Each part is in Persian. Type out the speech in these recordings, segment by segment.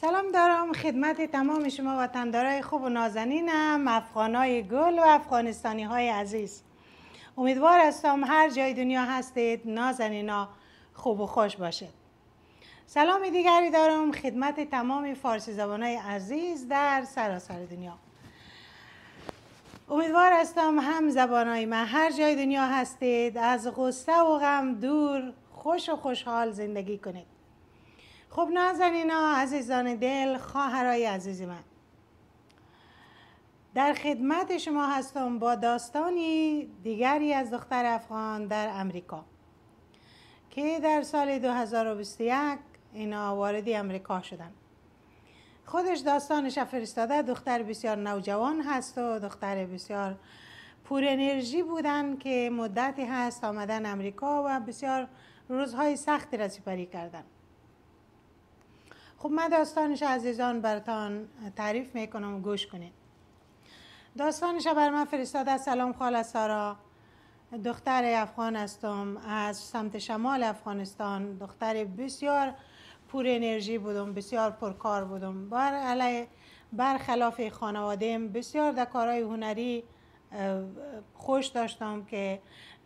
سلام دارم خدمت تمام شما وطندارای خوب و نازنینم افغانای گل و افغانستانی های عزیز امیدوار هستم هر جای دنیا هستید نازنینا خوب و خوش باشید سلام دیگری دارم خدمت تمام فارسی زبانای عزیز در سراسر دنیا امیدوار هستم هم زبانای من هر جای دنیا هستید از غصه و غم دور خوش و خوشحال زندگی کنید خب نازنینا عزیزان دل خواهرای عزیزی من در خدمت شما هستم با داستانی دیگری از دختر افغان در امریکا که در سال 2021 اینا واردی امریکا شدن خودش داستانش فرستاده دختر بسیار نوجوان هست و دختر بسیار پور انرژی بودن که مدتی هست آمدن امریکا و بسیار روزهای سختی را سپری کردن خب من داستانش عزیزان براتان تعریف میکنم و گوش کنید داستانش بر من فرستاده سلام خاله سارا دختر افغان هستم از سمت شمال افغانستان دختر بسیار پر انرژی بودم بسیار پرکار بودم بر علی برخلاف خانواده‌ام بسیار در کارهای هنری خوش داشتم که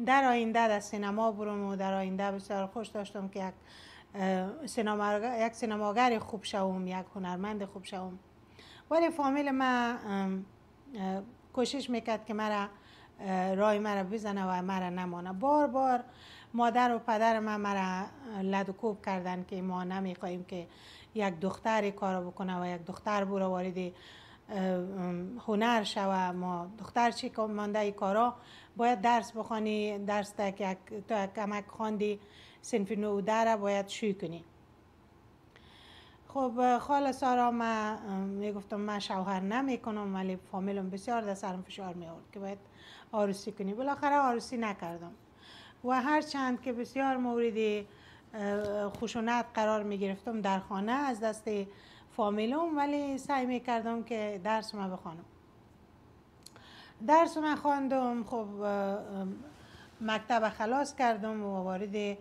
در آینده در سینما بروم و در آینده بسیار خوش داشتم که یک یک سینماگر خوب شوم یک هنرمند خوب شوم ولی فامیل ما کوشش میکرد که مرا رای مرا بزنه و مرا نمانه بار بار مادر و پدر ما مرا لد و کردن که ما نمیخواهیم که یک دختری کارو بکنه و یک دختر برو وارد هنر شوه ما دختر چی مانده ای کارا باید درس بخوانی درس تا یک کمک خواندی سنف نوده را باید شوی کنی خب خاله سارا ما گفتم من شوهر نمی کنم ولی فامیلم بسیار در سرم فشار می آورد که باید آرسی کنی بالاخره آرسی نکردم و هر چند که بسیار مورد خشونت قرار می گرفتم در خانه از دست فامیلم ولی سعی می کردم که درس ما بخوانم درس ما خواندم خب مکتب خلاص کردم و وارد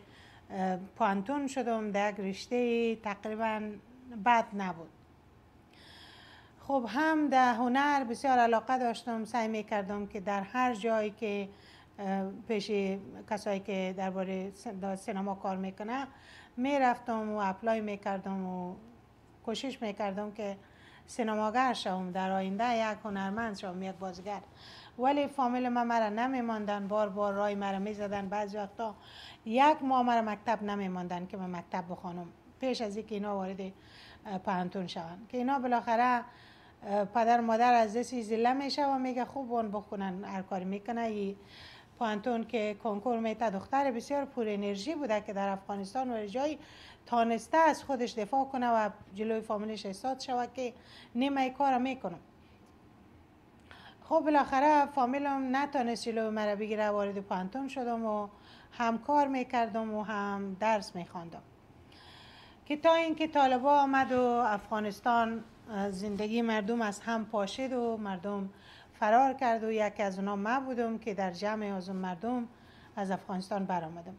پانتون شدم در یک رشته تقریبا بد نبود خب هم در هنر بسیار علاقه داشتم سعی می کردم که در هر جایی که پیش کسایی که درباره سینما کار میکنه می رفتم و اپلای می کردم و کوشش می کردم که سینماگر شوم در آینده یک هنرمند شوم یک بازیگر ولی فامیل ما مرا نمیماندن بار بار رای مرا میزدن بعضی وقتا یک ماه مرا مکتب نمیماندن که ما مکتب بخوانم پیش از اینکه اینا وارد پهنتون شوند که اینا بالاخره پدر مادر از دستی زله میشه و میگه خوب اون بخونن هر کاری میکنه ای پانتون که کنکور میته دختر بسیار پر انرژی بوده که در افغانستان و جایی تانسته از خودش دفاع کنه و جلوی فامیلش احساس شود که نیمه کار میکنم خب بالاخره فامیلم نتانست جلوی مرا بگیره وارد پانتون شدم و هم کار میکردم و هم درس میخواندم که تا اینکه طالبا آمد و افغانستان زندگی مردم از هم پاشید و مردم فرار کرد و یکی از اونا من بودم که در جمع از اون مردم از افغانستان برآمدم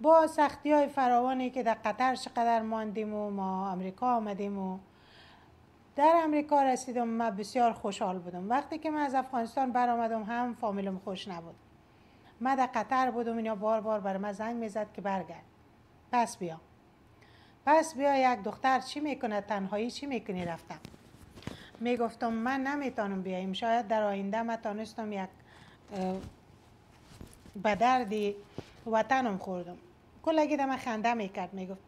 با سختی های فراوانی که در قطر چقدر ماندیم و ما امریکا آمدیم و در امریکا رسیدم من بسیار خوشحال بودم وقتی که من از افغانستان برآمدم هم فامیلم خوش نبود من در قطر بودم اینا بار بار برای من زنگ میزد که برگرد پس بیا پس بیا یک دختر چی میکنه تنهایی چی میکنی رفتم میگفتم من نمیتونم بیایم شاید در آینده من تانستم یک بدردی وطنم خوردم اگه دم خنده میکرد میگفت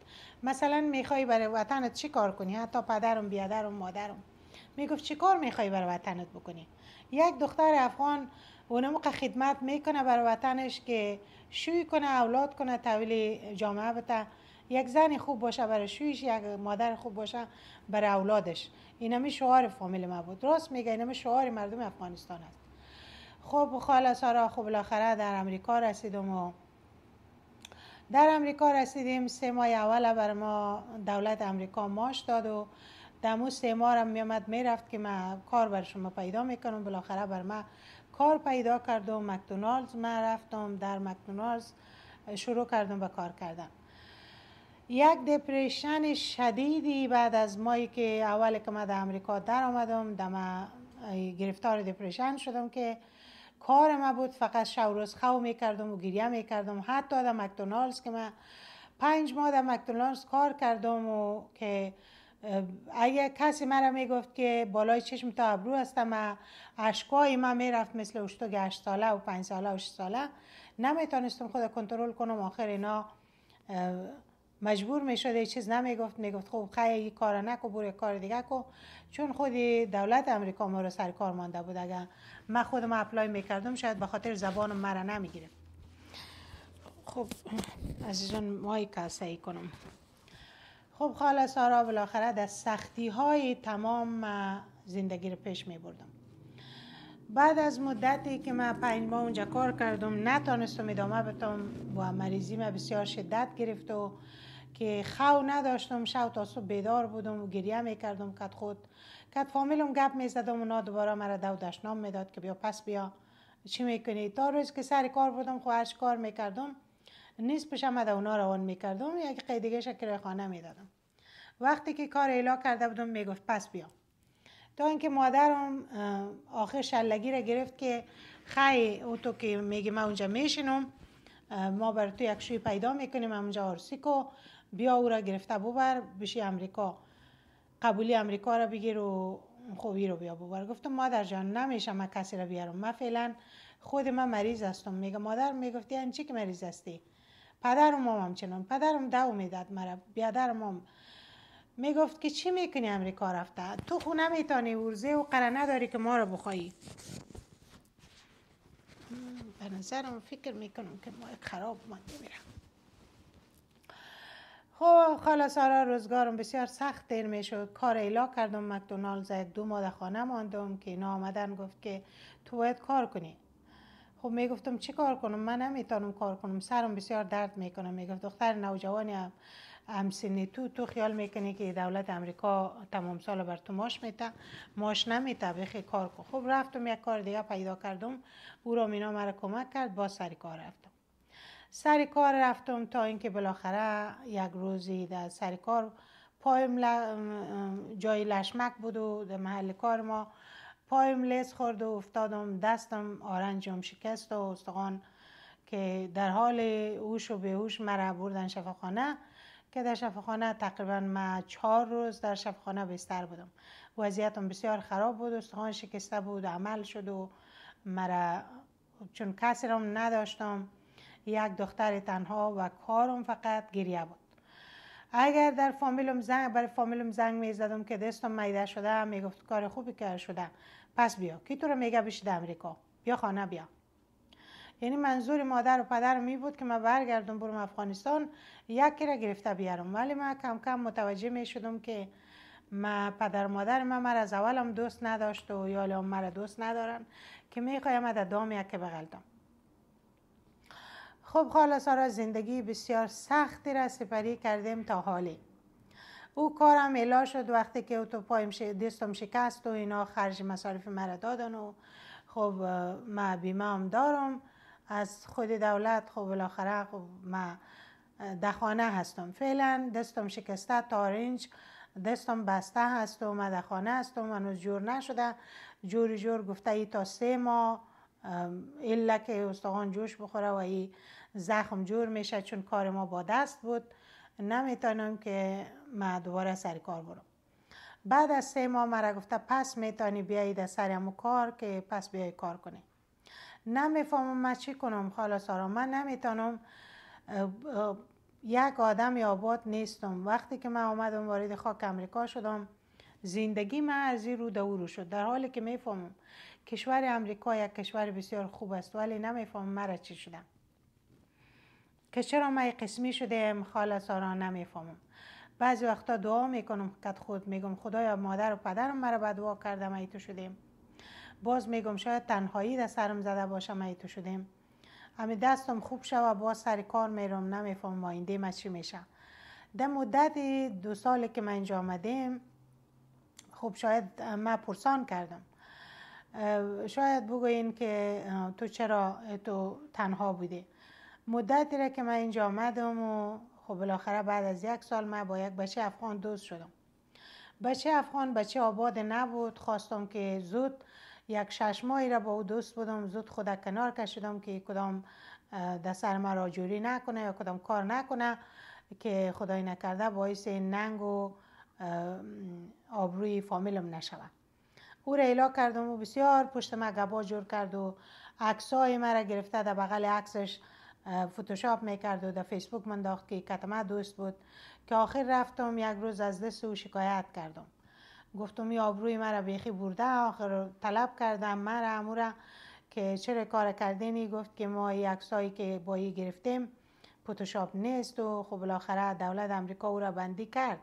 مثلا میخوای برای وطنت چی کار کنی حتی پدرم بیادرم مادرم میگفت چی کار میخوای برای وطنت بکنی یک دختر افغان اون موقع خدمت میکنه برای وطنش که شوی کنه اولاد کنه تحویل جامعه بده یک زن خوب باشه برای شویش یک مادر خوب باشه برای اولادش اینمی شعار فامیل ما بود راست میگه اینمی شعار مردم افغانستان است خب خاله سارا خوب بالاخره در امریکا رسیدم و در امریکا رسیدیم سه ماه اول بر ما دولت امریکا ماش داد و اون سه ماه هم میامد میرفت که من کار بر شما پیدا میکنم بالاخره بر من کار پیدا کردم مکدونالز من رفتم در مکدونالز شروع کردم به کار کردن یک دپریشن شدیدی بعد از مایی که اول که من در امریکا در آمدم دم گرفتار دپریشن شدم که کار ما بود فقط شب روز می کردم و گریه کردم حتی در مکدونالز که من پنج ماه در مکدونالز کار کردم و که اگه کسی مرا میگفت که بالای چشم تا ابرو هستم عشقای من میرفت مثل 8 هشت ساله و پنج ساله و شش ساله نمیتونستم خود کنترل کنم آخر اینا مجبور می خب یه چیز نمیگفت میگفت خب خیلی کار نکو برو کار دیگه کو چون خود دولت امریکا ما رو سر کار مانده بود اگر من خودم اپلای میکردم شاید به خاطر زبانم مرا نمیگیره خب عزیزان مای کاسه کنم خب خاله سارا بالاخره در سختی های تمام زندگی رو پیش می بردم بعد از مدتی که من پنج ماه اونجا کار کردم نتانستم ادامه بدم با مریضی من بسیار شدت گرفت و که خو نداشتم شو تا صبح بیدار بودم و گریه میکردم کد خود کد فامیلم گپ میزدم اونا دوباره مرا دو دشنام میداد که بیا پس بیا چی میکنی تا روز که سر کار بودم خواهش کار میکردم نیست پیش آمد اونا روان میکردم یک قیدگه شکر خانه میدادم وقتی که کار ایلا کرده بودم میگفت پس بیا تا اینکه مادرم آخر شلگی را گرفت که خی او تو که میگی من اونجا میشینم ما بر تو یک شوی پیدا میکنیم اونجا آرسیکو بیا او را گرفته ببر بشی امریکا قبولی امریکا را بگیر و خوبی رو بیا ببر گفتم مادر جان نمیشم من کسی را بیارم من فعلا خود من مریض هستم میگه مادر میگفتی این چی که مریض هستی پدرم هم چنان پدرم دو میداد مرا بیادرم مام میگفت که چی میکنی امریکا رفته تو خونه میتانی ورزه و قره نداری که ما رو بخوایی به نظرم فکر میکنم که ما خراب مانده میرم خب آره روزگارم بسیار سخت دیر میشد کار ایلا کردم مکدونالز یک دو ماه خانه ماندم که اینا آمدن گفت که تو باید کار کنی خب میگفتم چی کار کنم من نمیتونم کار کنم سرم بسیار درد میکنم میگفت دختر نوجوانی هم سنی تو تو خیال میکنی که دولت امریکا تمام سال بر تو ماش میته ماش نمیته بخی کار کن خب رفتم یک کار دیگه پیدا کردم او را مینا مرا کمک کرد با سری کار رفتم سر کار رفتم تا اینکه بالاخره یک روزی در سر کار پایم ل... جای لشمک بود و در محل کار ما پایم لس خورد و افتادم دستم آرنجم شکست و استخوان که در حال اوش و بهوش مرا بردن شفاخانه که در شفاخانه تقریبا ما چهار روز در شفاخانه بستر بودم وضعیتم بسیار خراب بود استخوان شکسته بود عمل شد و مرا چون کسی رو نداشتم یک دختر تنها و کارم فقط گریه بود اگر در فامیلم زنگ برای فامیلم زنگ میزدم که دستم میده شده میگفت کار خوبی کرده شده پس بیا کی تو رو میگه بشید امریکا بیا خانه بیا یعنی منظور مادر و پدر می بود که من برگردم برم افغانستان یکی را گرفته بیارم ولی من کم کم متوجه می شدم که ما پدر مادر من مرا از اول هم دوست نداشت و من مرا دوست ندارن که می خواهیم در دام یکی بغلدم خب حالا را زندگی بسیار سختی را سپری کردیم تا حالی او کارم علا شد وقتی که او تو پایم دستم شکست و اینا خرج مصارف مرا دادن و خب ما بیمه هم دارم از خود دولت خب بالاخره خب ما در هستم فعلا دستم شکسته تارنج دستم بسته هست و من در خانه هستم هنوز جور نشده جور جور گفته ای تا سه ماه الا که استخوان جوش بخوره و ای زخم جور میشه چون کار ما با دست بود نمیتونم که من دوباره سر کار برم بعد از سه ماه مرا گفته پس میتونی بیایی در امو کار که پس بیای کار کنی نمیفهمم من چی کنم خلاص آرام من نمیتونم یک آدم آباد نیستم وقتی که من آمدم وارد خاک امریکا شدم زندگی من از رو دورو شد در حالی که میفهمم کشور امریکا یک کشور بسیار خوب است ولی نمیفهمم مرا چی شدم که چرا من قسمی شده خالصا نمیفهمم بعضی وقتا دعا میکنم که خود میگم خدایا مادر و پدرم مرا بدعا کردم ای تو شدیم باز میگم شاید تنهایی در سرم زده باشم ای تو شدیم همین دستم خوب شوه باز سر کار میرم نمیفهمم این از چی میشه در مدت دو سال که من اینجا آمدیم خب شاید ما پرسان کردم شاید بگوین که تو چرا تو تنها بودی مدتی را که من اینجا آمدم و خب بالاخره بعد از یک سال من با یک بچه افغان دوست شدم بچه افغان بچه آباد نبود خواستم که زود یک شش ماهی را با او دوست بودم زود خود کنار کشیدم که کدام دستر مرا جوری نکنه یا کدام کار نکنه که خدای نکرده باعث ننگ و آبروی فامیلم نشود او را ایلا کردم و بسیار پشت من گبا جور کرد و عکسای را گرفته در بغل عکسش فوتوشاپ میکرد و در فیسبوک من داخت که کتمه دوست بود که آخر رفتم یک روز از دست او شکایت کردم گفتم یا آبروی مرا بیخی برده آخر طلب کردم مرا امورا که چرا کار کردینی گفت که ما عکسایی که با گرفتیم فتوشاپ نیست و خب بالاخره دولت امریکا او را بندی کرد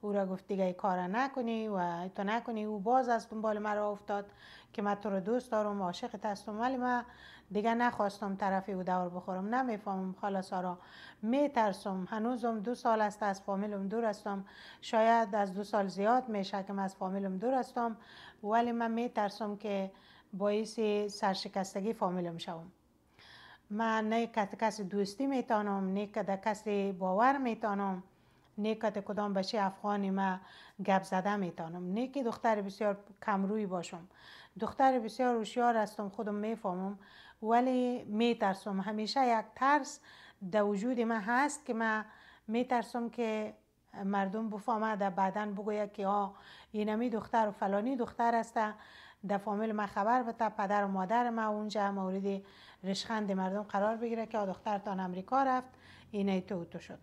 او را گفت دیگه کار نکنی و تو نکنی او باز از دنبال مرا افتاد که من تو رو دوست دارم عاشقت هستم ولی من دیگه نخواستم طرفی او دور بخورم نمیفهمم خاله سارا میترسم هنوزم دو سال است از فامیلم دور هستم شاید از دو سال زیاد میشه که از فامیلم دور هستم ولی من میترسم که باعث سرشکستگی فامیلم شوم من نه کسی دوستی میتانم نه که کسی باور میتانم نه که کدام بچه افغانی ما گپ زده میتانم نه که دختر بسیار کمروی باشم دختر بسیار هوشیار هستم خودم میفهمم ولی میترسم همیشه یک ترس در وجود ما هست که من میترسم که مردم بفهمه در بعدن بگویه که آه اینمی دختر و فلانی دختر است در فامیل ما خبر بده پدر و مادر ما اونجا مورد رشخند مردم قرار بگیره که آه دخترتان امریکا رفت اینه تو تو شد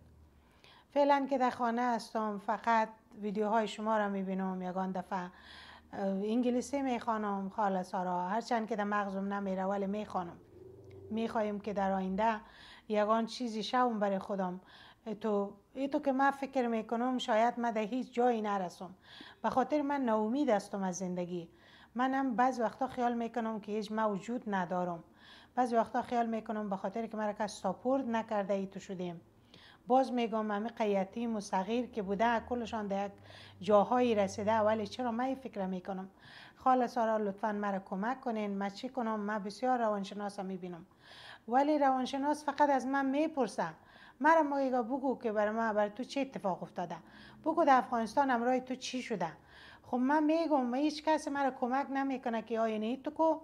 فعلا که در خانه هستم فقط ویدیوهای شما را میبینم یگان دفعه انگلیسی میخوانم خاله آره. سارا هرچند که در مغزم نمیره ولی میخوانم خواهیم که در آینده یگان چیزی شوم برای خودم تو ای تو که من فکر میکنم شاید من در هیچ جایی نرسم به خاطر من ناامید هستم از زندگی منم بعض وقتا خیال میکنم که هیچ موجود ندارم بعض وقتا خیال میکنم به خاطر که مرا کس ساپورت نکرده ای تو شدیم باز میگم همه قیتیم و که بوده کلشان در یک جاهایی رسیده ولی چرا من فکر میکنم خاله سارا لطفا مرا کمک کنین من چی کنم من بسیار روانشناس هم میبینم ولی روانشناس فقط از من میپرسه مرا مایگا بگو که برای من بر تو چه اتفاق افتاده بگو در افغانستان امرای تو چی شده خب من میگم من هیچ کس مرا کمک نمیکنه که آینه تو کو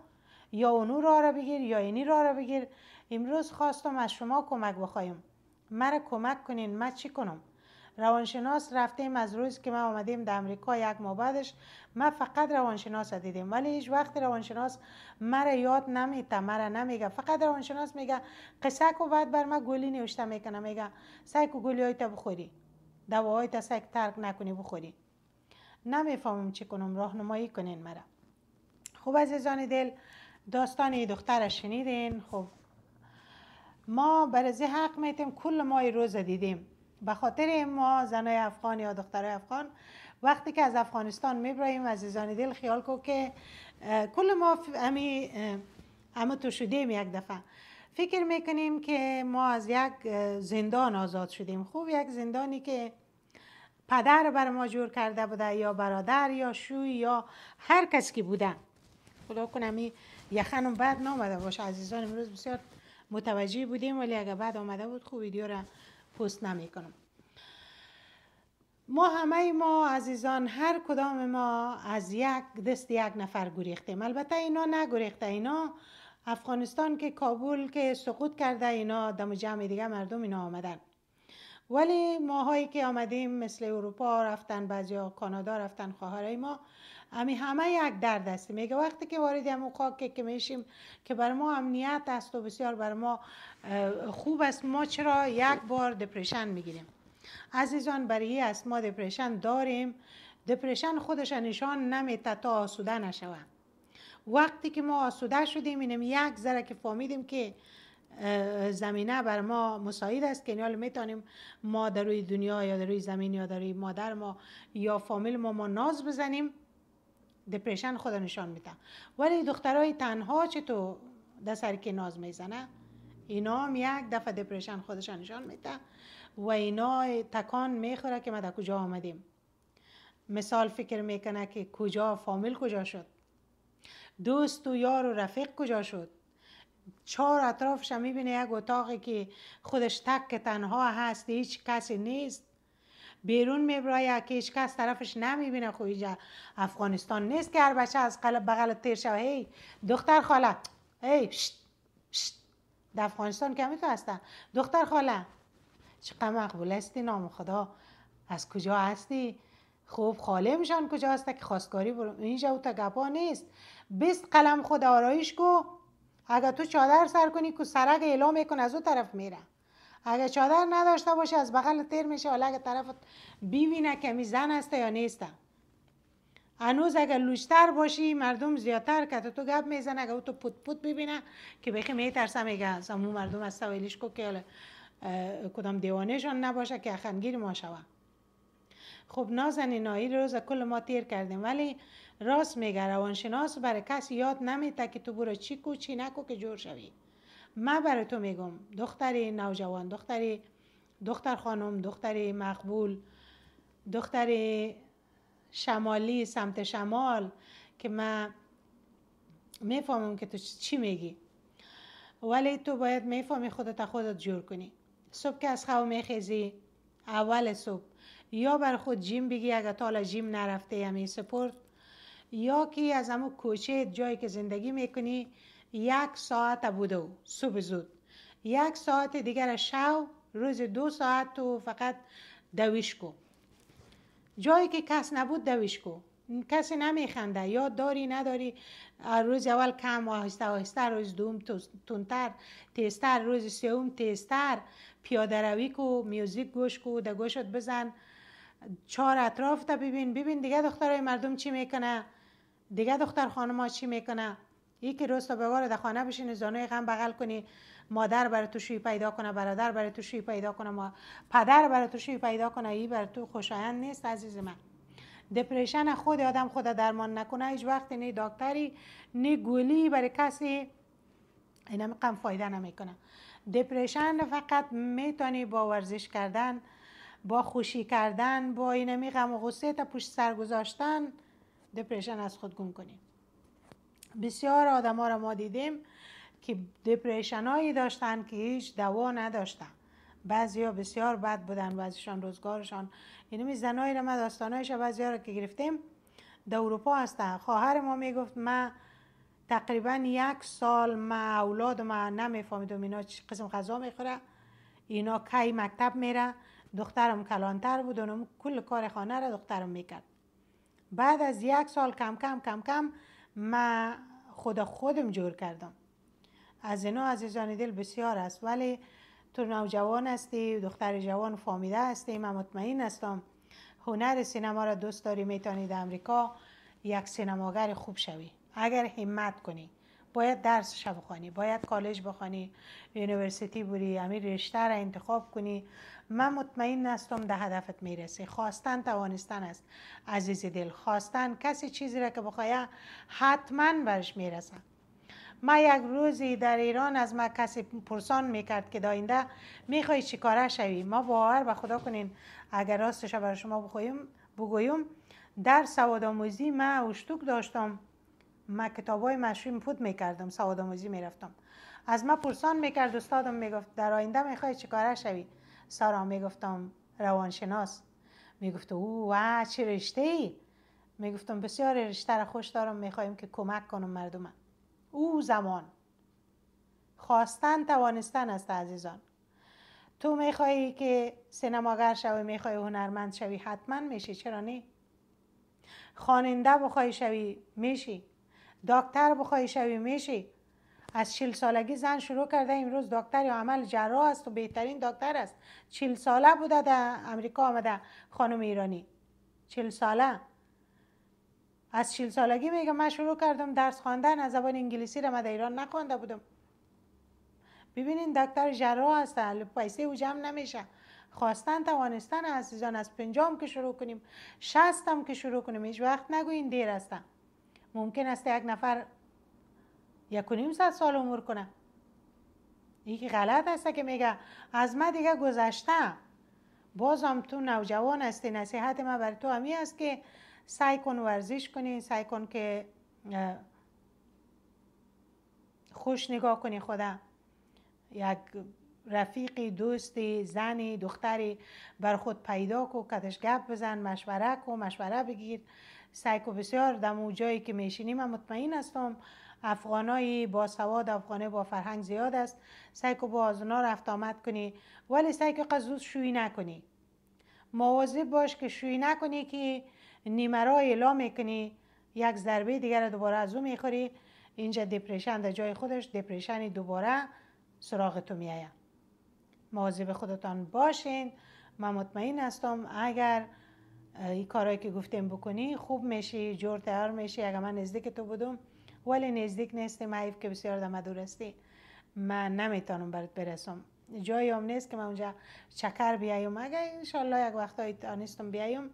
یا اونو را را بگیر یا اینی را بگیر امروز خواستم از شما کمک بخوایم مرا کمک کنین من چی کنم روانشناس رفتیم از روز که ما آمدیم در امریکا یک ماه بعدش ما فقط روانشناس دیدیم ولی هیچ وقت روانشناس مرا یاد نمیته مرا نمیگه فقط روانشناس میگه قصه کو بعد بر ما گلی نوشته میکنه میگه سعی کو گلی بخوری دواهای تا سعی ترک نکنی بخوری نمیفهمم چی کنم راهنمایی کنین مرا خب عزیزان دل داستان دختر شنیدین خب ما برزی حق میتیم کل ما روز دیدیم به خاطر ما زنای افغان یا دخترای افغان وقتی که از افغانستان میبریم عزیزان دل خیال کو که کل ما امی اما تو شدیم یک دفعه فکر میکنیم که ما از یک زندان آزاد شدیم خوب یک زندانی که پدر بر ما جور کرده بوده یا برادر یا شوی یا هر کس که بوده خدا کنم یخنم بد نامده باشه عزیزان امروز بسیار متوجه بودیم ولی اگه بعد آمده بود خوب ویدیو را پست نمیکنم ما همه ما عزیزان هر کدام ما از یک دست یک نفر گریختیم البته اینا نگریخته اینا افغانستان که کابل که سقوط کرده اینا دم جمع دیگه مردم اینا آمدن ولی ماهایی که آمدیم مثل اروپا رفتن بعضی کانادا رفتن خواهرای ما امی همه یک درد است. میگه وقتی که وارد و خاک که میشیم که بر ما امنیت است و بسیار بر ما خوب است ما چرا یک بار دپرشن میگیریم عزیزان برای است ما دپریشن داریم دپرشن خودش نشان نمیده تا آسوده نشوه وقتی که ما آسوده شدیم اینم یک ذره که فهمیدیم که زمینه بر ما مساعد است که حال میتونیم ما در روی دنیا یا در روی زمین یا در روی مادر ما یا فامیل ما ما ناز بزنیم دپریشن خود نشان میده ولی دخترای تنها چه تو در سر که ناز میزنه اینا هم یک دفعه دپریشن خودشان نشان میده و اینا تکان میخوره که ما در کجا آمدیم مثال فکر میکنه که کجا فامیل کجا شد دوست و یار و رفیق کجا شد چهار اطرافش هم میبینه یک اتاقی که خودش تک تنها هست هیچ کسی نیست بیرون میبرای که هیچ کس طرفش نمیبینه خو خب افغانستان نیست که هر بچه از قلب بغل تیر شو هی دختر خاله هی شت شت در افغانستان کمی تو هستن دختر خاله چقدر مقبول هستی نام خدا از کجا هستی خوب خاله میشن کجا هسته که خواستگاری برو اینجا او تا گپا نیست بیست قلم خود آرایش کو اگر تو چادر سر کنی که سرق اعلام میکن از او طرف میره اگه چادر نداشته باشه از بغل تیر میشه حالا اگه طرف بیبینه کمی زن هسته یا نیسته هنوز اگه لوشتر باشی مردم زیادتر که تو گپ میزنه اگه او تو پوت پوت ببینه که بخی میترسه میگه از مردم از سویلیش کو که کدام دیوانشان نباشه که اخنگیر ما شوه خب نازنین نایی روز کل ما تیر کردیم ولی راست میگه روانشناس برای کسی یاد نمیته که تو برو چی کو چی نکو که جور شوی ما برای تو میگم دختری نوجوان دختری دختر خانم دختری مقبول دختری شمالی سمت شمال که من میفهمم که تو چی میگی ولی تو باید میفهمی خودت خودت جور کنی صبح که از خواب میخیزی اول صبح یا بر خود جیم بگی اگر تا حالا جیم نرفته یا یعنی سپورت یا که از همون کوچه جایی که زندگی میکنی یک ساعت بوده و صبح زود یک ساعت دیگر شو روز دو ساعت تو فقط دویش کو جایی که کس نبود دویش کو کسی نمیخنده یاد داری نداری روز اول کم و آهسته آهسته روز دوم تونتر تیزتر روز سوم تیزتر پیاده روی کو میوزیک گوش کو در گوشت بزن چهار اطراف تا ببین ببین دیگه دخترای مردم چی میکنه دیگه دختر خانم ها چی میکنه یکی روز تا بگار در خانه بشینی زانوی غم بغل کنی مادر برای تو شوی پیدا کنه برادر برای تو شوی پیدا کنه ما پدر برای تو شوی پیدا کنه ای برای تو خوشایند نیست عزیز من دپریشن خود آدم خود درمان نکنه هیچ وقت نه دکتری نه گولی برای کسی اینا قم فایده نمیکنه دپرشن فقط میتونی با ورزش کردن با خوشی کردن با اینمی غم و غصه تا پشت سر گذاشتن از خود گم کنی بسیار آدم ها را ما دیدیم که دپریشن هایی داشتن که هیچ دوا نداشتن بعضی ها بسیار بد بودن بعضیشان روزگارشان اینو یعنی می زنایی را ما داستانایش بعضی ها را که گرفتیم در اروپا هستن خواهر ما میگفت ما تقریبا یک سال ما اولاد ما نمیفهمیدم اینا قسم غذا میخوره اینا کی مکتب میره دخترم کلانتر بود اونم کل کار خانه را دخترم میکرد بعد از یک سال کم کم کم کم ما خدا خودم جور کردم از اینا عزیزان دل بسیار است ولی تو نوجوان هستی دختر جوان فامیده هستی من مطمئن هستم هنر سینما را دوست داری میتانی در امریکا یک سینماگر خوب شوی اگر همت کنی باید شب بخوانی باید کالج بخوانی یونیورسیتی بری همین رشته را انتخاب کنی من مطمئن نستم ده هدفت میرسی خواستن توانستن است عزیز دل خواستن کسی چیزی را که بخوای حتما برش میرسن ما یک روزی در ایران از ما کسی پرسان میکرد که داینده میخوای چیکاره شوی ما باور به خدا کنین اگر راستش برای شما بخویم بگویم در سواد آموزی اشتوک داشتم ما کتابای مشروع فود میکردم سواد آموزی میرفتم از من پرسان میکرد استادم میگفت در آینده میخوای چیکاره شوی سارا میگفتم روانشناس میگفت او وا چه رشته ای میگفتم بسیار رشته را خوش دارم میخوایم که کمک کنم مردم او زمان خواستن توانستن است عزیزان تو میخوایی که سینماگر شوی میخوای هنرمند شوی حتما میشی چرا نه خواننده بخوای شوی میشی دکتر بخوای شوی میشی از چل سالگی زن شروع کرده امروز دکتر یا عمل جراح است و بهترین دکتر است چل ساله بوده در امریکا آمده خانم ایرانی چل ساله از چل سالگی میگه من شروع کردم درس خواندن از زبان انگلیسی را من در ایران نخوانده بودم ببینین دکتر جراح است پیسه او جمع نمیشه خواستن توانستن عزیزان از پنجام که شروع کنیم شستم که شروع کنیم هیچ وقت نگوین دیر هستم ممکن است یک نفر یک و نیم صد سال عمر کنه یکی غلط است که میگه از ما دیگه گذشته بازم تو نوجوان هستی نصیحت ما بر تو همی است که سعی کن ورزش کنی سعی کن که خوش نگاه کنی خدا یک رفیقی دوستی زنی دختری بر خود پیدا کو کدش گپ بزن مشوره کو مشوره بگیر سعی و بسیار در جایی که میشینیم مطمئن هستم افغانایی با سواد افغانه با فرهنگ زیاد است سایکو با از اونا رفت آمد کنی ولی سایکو که قزوز شوی نکنی مواظب باش که شوی نکنی که نیمرا ایلا میکنی یک ضربه دیگر دوباره از او میخوری اینجا دپریشن در جای خودش دپریشن دوباره سراغ تو میایه مواظب خودتان باشین من مطمئن هستم اگر ای کارهایی که گفتیم بکنی خوب میشی جورتر میشی اگر من نزدیک تو بودم ولی نزدیک نیستی معیف که بسیار دم دورستی من نمیتونم برات برسم جایی هم نیست که من اونجا چکر بیایم اگر انشالله یک وقتایی تانستم بیایم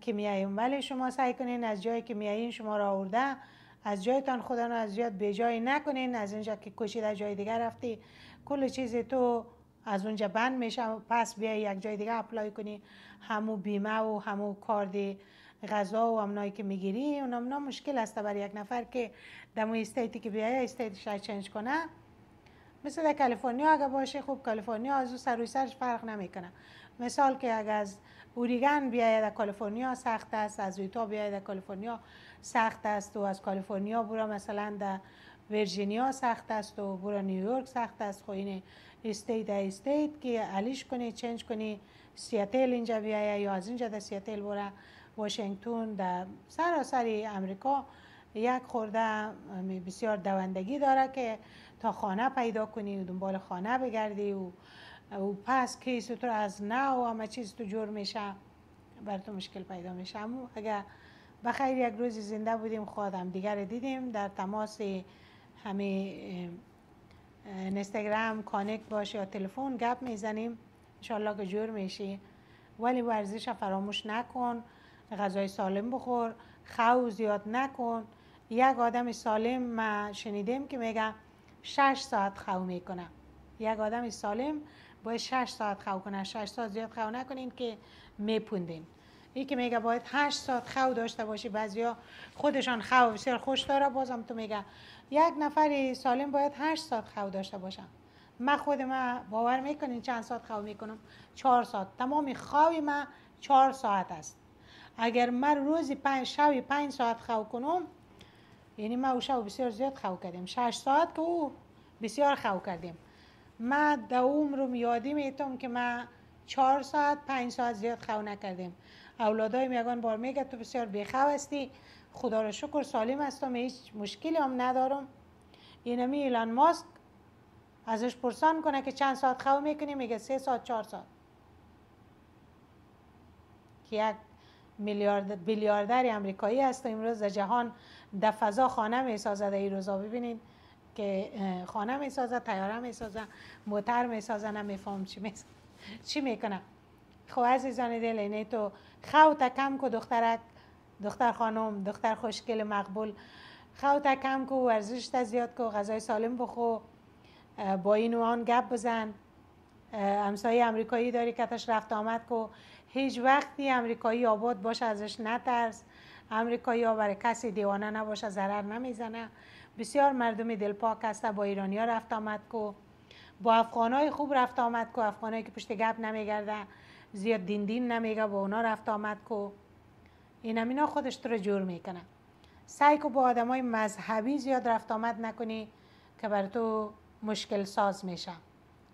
که میاییم ولی شما سعی کنین از جایی که میایین شما را آورده از جایتان رو از زیاد به جایی نکنین از اینجا که کشیده جای دیگر رفتی کل چیز تو از اونجا بند میشه پس بیای یک جای دیگه اپلای کنی همو بیمه و همو کارد غذا و امنایی که میگیری اون امنا مشکل است برای یک نفر که دمو استیتی که بیای استیتش چنج کنه مثل در کالیفرنیا اگه باشه خوب کالیفرنیا از او سر سرش فرق نمیکنه مثال که اگر از اوریگن بیاید در کالیفرنیا سخت است از یوتا بیاید در کالیفرنیا سخت است و از کالیفرنیا برا مثلا در ویرجینیا سخت است و برا نیویورک سخت است خو خب استیت استیت که علیش کنی چنج کنی سیاتل اینجا بیایه یا از اینجا در سیاتل بره واشنگتون در سراسری امریکا یک خورده بسیار دوندگی داره که تا خانه پیدا کنی و دنبال خانه بگردی و, و پس کیس تو از نه و همه چیز تو جور میشه بر تو مشکل پیدا میشه اما اگر بخیر یک روزی زنده بودیم خودم دیگر دیدیم در تماس همه اینستاگرام کانکت باش یا تلفن گپ میزنیم انشالله که جور میشی ولی ورزش فراموش نکن غذای سالم بخور خو زیاد نکن یک آدم سالم ما شنیدیم که میگه 6 ساعت خو میکنه یک آدم سالم باید 6 ساعت خو کنه 6 ساعت زیاد خو نکنین که میپوندین ای که میگه باید 8 ساعت خو داشته باشی بعضیا خودشان خو بسیار خوش داره بازم تو میگه یک نفری سالم باید 8 ساعت خواب داشته باشم من خود من باور میکنین چند ساعت خواب میکنم 4 ساعت تمام خواب من 4 ساعت است اگر من روزی 5 شب 5 ساعت خواب کنم یعنی ما او شب بسیار زیاد خواب کردیم 6 ساعت که او بسیار خواب کردیم من در رو یادی میتم که من 4 ساعت 5 ساعت زیاد خواب نکردیم اولادای میگن بار میگه تو بسیار بیخو هستی خدا را شکر سالم هستم هیچ مشکلی هم ندارم اینمی ایلان ماسک ازش پرسان کنه که چند ساعت خواب میکنی میگه سه ساعت چهار ساعت که یک میلیارد بیلیاردر امریکایی هست و امروز در جهان در فضا خانه می سازد این روزا ببینید که خانه می تیاره می موتر می نمیفهم چی می چی میکنه خب عزیزان دل اینه تو خو کم کو دخترک دختر خانم دختر خوشگل مقبول خو کمکو کو ورزش زیاد کو غذای سالم بخو با این و آن گپ بزن همسایه امریکایی داری کتش رفت آمد کو هیچ وقتی امریکایی آباد باشه ازش نترس امریکایی ها برای کسی دیوانه نباشه ضرر نمیزنه بسیار مردم دلپاک هسته با ایرانیا رفت آمد کو با افغانای خوب رفت آمد کو افغانایی که پشت گپ نمیگرده زیاد دین دین نمیگه با اونا رفت آمد کو این اینا خودش تو رو جور میکنه سعی کو با آدمای مذهبی زیاد رفت آمد نکنی که بر تو مشکل ساز میشه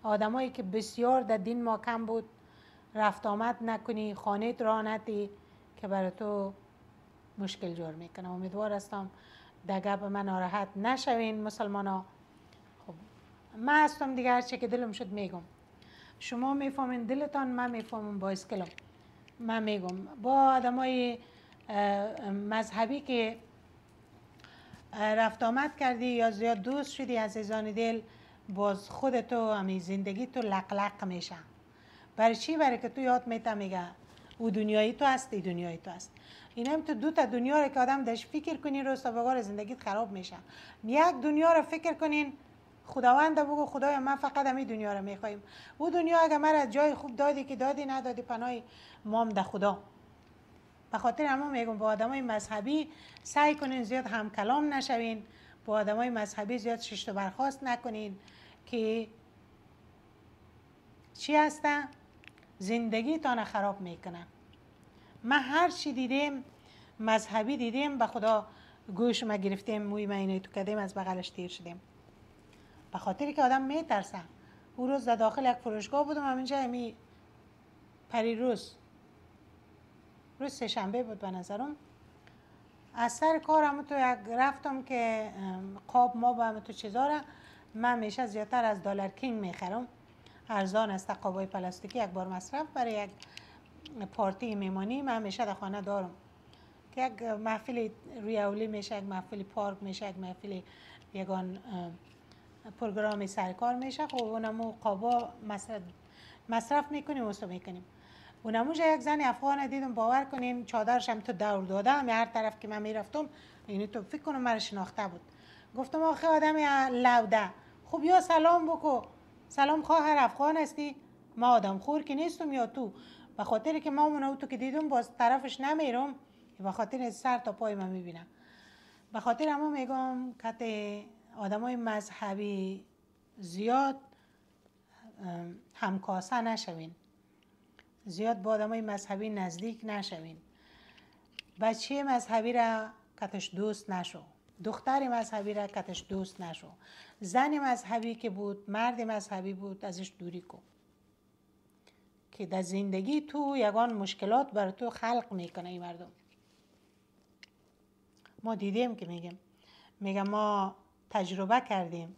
آدمایی که بسیار در دین ما کم بود رفت آمد نکنی خانه را نتی که برای تو مشکل جور میکنه امیدوار هستم در من ناراحت نشوین مسلمان ها خب من هستم دیگه چه که دلم شد میگم شما میفهمین دلتان من میفهمم با اسکلام من میگم با آدمای مذهبی که رفت آمد کردی یا زیاد دوست شدی عزیزان دل باز خودتو همین زندگی تو لقلق میشه برای چی برای که تو یاد میته میگه او دنیای تو هست ای دنیای تو هست این هم تو دو تا دنیا رو که آدم داشت فکر کنی رو تا زندگیت خراب میشه یک دنیا رو فکر کنین خداوند بگو خدای من فقط همین دنیا رو میخوایم او دنیا اگر من از جای خوب دادی که دادی ندادی پناه مام ده خدا به خاطر اما میگم با آدمای مذهبی سعی کنین زیاد هم کلام نشوین با آدمای مذهبی زیاد شش و برخواست نکنین که چی هستن زندگی تان خراب میکنن من هر چی دیدیم مذهبی دیدیم به خدا گوش ما گرفتیم موی ما اینو تو کدیم از بغلش تیر شدیم به خاطری که آدم میترسه او روز در داخل یک فروشگاه بودم همینجا همی پری روز روز شنبه بود به نظرم از سر کارم تو یک رفتم که قاب ما به تو چیزا را من میشه زیادتر از دلار کینگ میخرم ارزان است قابای پلاستیکی یک بار مصرف برای یک پارتی میمانی من همیشه در خانه دارم که یک محفل ریاولی میشه یک محفل پارک میشه یک محفل یگان پروگرام سرکار میشه خب اونمو قابا مصرف میکنیم و میکنیم اونمو یک زن افغان دیدم باور کنین چادرش هم تو دور داده هر طرف که من میرفتم یعنی تو فکر کنم مرا شناخته بود گفتم آخه آدم لوده خب یا سلام بکو سلام خواهر افغان هستی ما آدم خور که نیستم یا تو به خاطر که ما اون تو که دیدم باز طرفش نمیرم به خاطر سر تا پای من میبینم به خاطر اما میگم کته آدم های مذهبی زیاد همکاسه نشوین زیاد با آدم های مذهبی نزدیک نشوین بچه مذهبی را کتش دوست نشو دختر مذهبی را کتش دوست نشو زن مذهبی که بود مرد مذهبی بود ازش دوری کن که در زندگی تو یگان مشکلات بر تو خلق میکنه این مردم ما دیدیم که میگم میگم ما تجربه کردیم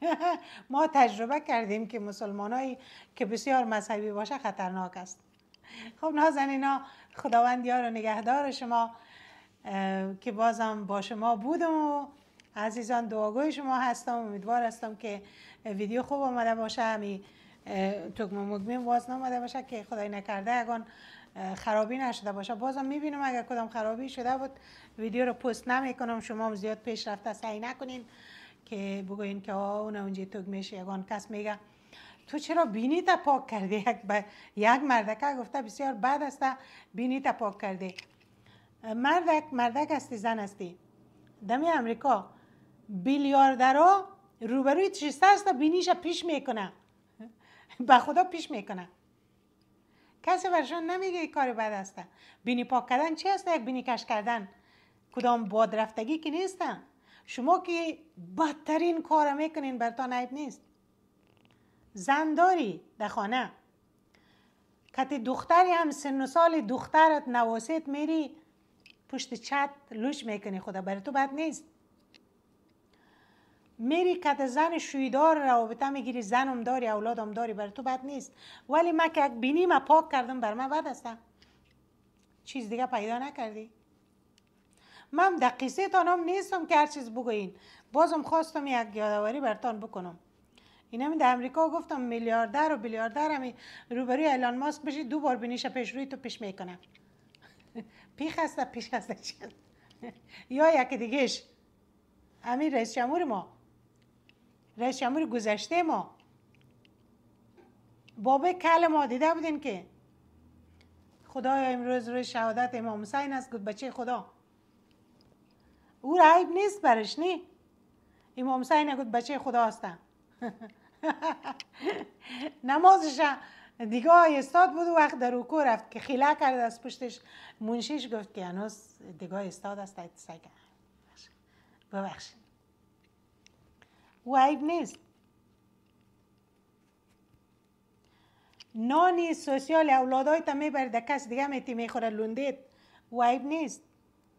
ما تجربه کردیم که مسلمانایی که بسیار مذهبی باشه خطرناک است خب نازنینا خداوند یار و نگهدار شما که بازم با شما بودم و عزیزان دعاگوی شما هستم امیدوار هستم که ویدیو خوب آمده باشه همی تکمه مگمیم باز نامده باشه که خدای نکرده اگان خرابی نشده باشه بازم میبینم اگر کدام خرابی شده بود ویدیو رو پست نمیکنم شما هم زیاد پیش رفته سعی نکنین که بگوین که اون اونجا توگ میشه یگان کس میگه تو چرا بینی تا پاک کردی یک, یک مردکه گفته بسیار بد است بینی تا پاک کردی مردک مردک هستی زن هستی دمی امریکا ها روبروی چیسته است بینیش پیش میکنه به خدا پیش میکنه کسی برشان نمیگه این کار بد است. بینی پاک کردن چی هسته؟ یک بینی کش کردن کدام باد رفتگی که نیستن شما که بدترین کار میکنین تا عیب نیست زن داری در خانه کتی دختری هم سن و سال دخترت نواسیت میری پشت چت لوش میکنی خدا برای تو بد نیست میری که زن شویدار رابطه میگیری زنم داری اولادم داری بر تو بد نیست ولی ما که بینی ما پاک کردم بر من بد هستم چیز دیگه پیدا نکردی من در قصه تانم نیستم که هر چیز بگوین بازم خواستم یک بر برتان بکنم این همین در امریکا گفتم میلیاردر و بیلیاردر همی روبروی ایلان ماسک بشی دو بار بینیش پیش روی تو پیش میکنه پی هسته پیش هسته یا یکی دیگهش امیر رئیس جمهور ما رئیس جمهور گذشته ما بابه کل ما دیده بودین که خدای امروز روی شهادت امام حسین است گفت بچه خدا او رعیب نیست برش نی امام حسین گفت بچه خدا هستم نمازش دیگه استاد بود وقت در اوکو رفت که خیله کرد از پشتش منشیش گفت که هنوز دیگه استاد است ببخشید او عیب نیست نانی سوسیال اولادای تا میبری در کس دیگه میتی میخوره لوندید او عیب نیست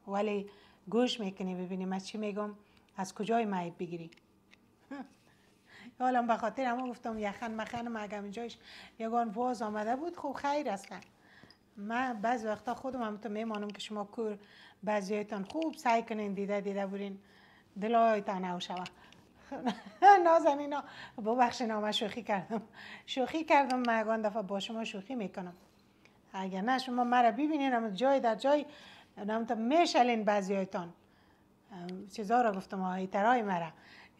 ولی گوش میکنی ببینیم از چی میگم از کجای معیب بگیری حالا به خاطر اما گفتم یخن مخن مگم اینجایش یگان باز آمده بود خب خیر هستن من بعض وقتا خودم هم تو میمانم که شما کور بعضیتان خوب سعی کنین دیده دیده بورین دلایتان او شود نازنینا بخش نامه شوخی کردم شوخی کردم مگان دفعه با شما شوخی میکنم اگر نه شما مرا ببینین جای در جای نمتا میشلین بعضی هایتان چیزا را گفتم های مرا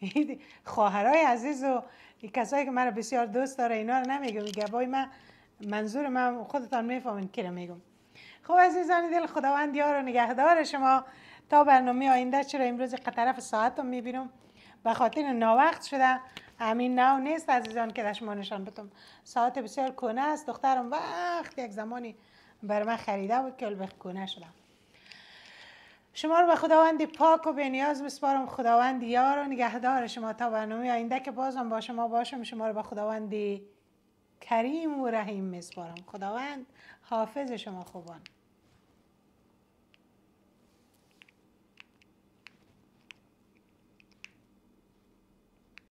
خواهرای عزیز و کسایی که مرا بسیار دوست داره اینا رو نمیگم گبای من منظور من خودتان میفهمین که میگم خب عزیزان دل خداوند یار و نگهدار شما تا برنامه آینده چرا امروز قطرف ساعت رو میبینم به خاطر ناوقت شده همین نو نیست عزیزان که نشان بتم ساعت بسیار کنه است دخترم وقت یک زمانی بر من خریده بود که البخ کنه شدم شما رو به خداوند پاک و به نیاز بسپارم خداوند یار و نگهدار شما تا برنامه آینده که بازم با شما باشم شما رو به خداوند کریم و رحیم میسپارم خداوند حافظ شما خوبان